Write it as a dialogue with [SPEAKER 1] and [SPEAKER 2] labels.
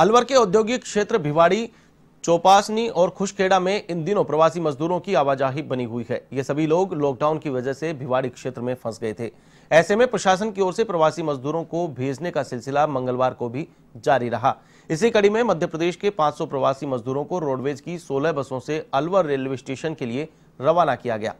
[SPEAKER 1] अलवर के औद्योगिक क्षेत्र भिवाड़ी चौपासनी और खुशखेड़ा में इन दिनों प्रवासी मजदूरों की आवाजाही बनी हुई है ये सभी लोग लॉकडाउन की वजह से भिवाड़ी क्षेत्र में फंस गए थे ऐसे में प्रशासन की ओर से प्रवासी मजदूरों को भेजने का सिलसिला मंगलवार को भी जारी रहा इसी कड़ी में मध्य प्रदेश के 500 प्रवासी मजदूरों को रोडवेज की 16 बसों से अलवर रेलवे स्टेशन के लिए रवाना किया गया